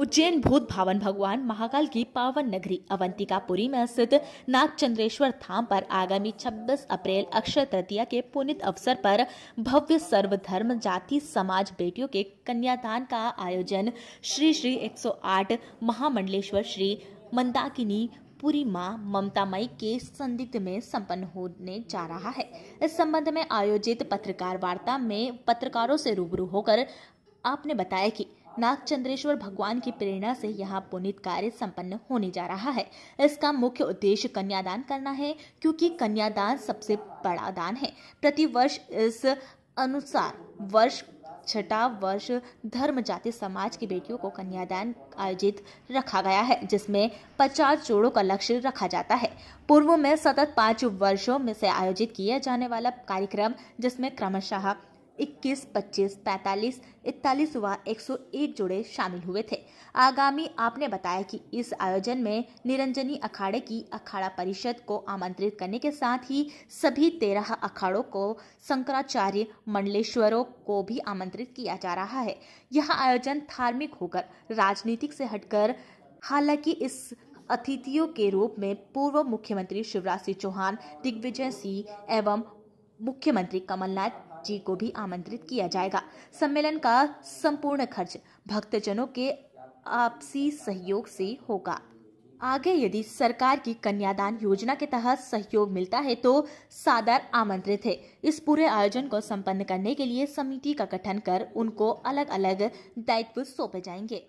उज्जैन भूत भावन भगवान महाकाल की पावन नगरी अवंतिकापुरी में स्थित नागचंद्रेश्वर धाम पर आगामी 26 अप्रैल अक्षय तृतीया के पुनित अवसर पर भव्य सर्वधर्म जाति समाज बेटियों के कन्यादान का आयोजन श्री श्री 108 महामंडलेश्वर श्री मंदाकिनी पूरी माँ ममतामयी के संदिग्ध में संपन्न होने जा रहा है इस संबंध में आयोजित पत्रकार वार्ता में पत्रकारों से रूबरू होकर आपने बताया कि नागचंद्रेश्वर भगवान की प्रेरणा से यहाँ पुनित कार्य संपन्न होने जा रहा है इसका मुख्य उद्देश्य कन्यादान करना है क्योंकि कन्यादान सबसे बड़ा दान है प्रतिवर्ष इस अनुसार वर्ष छठा वर्ष धर्म जाति समाज की बेटियों को कन्यादान आयोजित रखा गया है जिसमें पचास जोड़ों का लक्ष्य रखा जाता है पूर्व में सतत पाँच वर्षों में से आयोजित किया जाने वाला कार्यक्रम जिसमें क्रमशः इक्कीस पच्चीस पैंतालीस इकतालीस व एक सौ एक जोड़े शामिल हुए थे आगामी आपने बताया कि इस आयोजन में निरंजनी अखाड़े की अखाड़ा परिषद को आमंत्रित करने के साथ ही सभी तेरह अखाड़ों को शंकराचार्य मंडलेश्वरों को भी आमंत्रित किया जा रहा है यह आयोजन धार्मिक होकर राजनीतिक से हटकर हालांकि इस अतिथियों के रूप में पूर्व मुख्यमंत्री शिवराज सिंह चौहान दिग्विजय सिंह एवं मुख्यमंत्री कमलनाथ जी को भी आमंत्रित किया जाएगा सम्मेलन का संपूर्ण खर्च भक्तजनों के आपसी सहयोग से होगा आगे यदि सरकार की कन्यादान योजना के तहत सहयोग मिलता है तो सादर आमंत्रित है इस पूरे आयोजन को संपन्न करने के लिए समिति का गठन कर उनको अलग अलग दायित्व सौंपे जाएंगे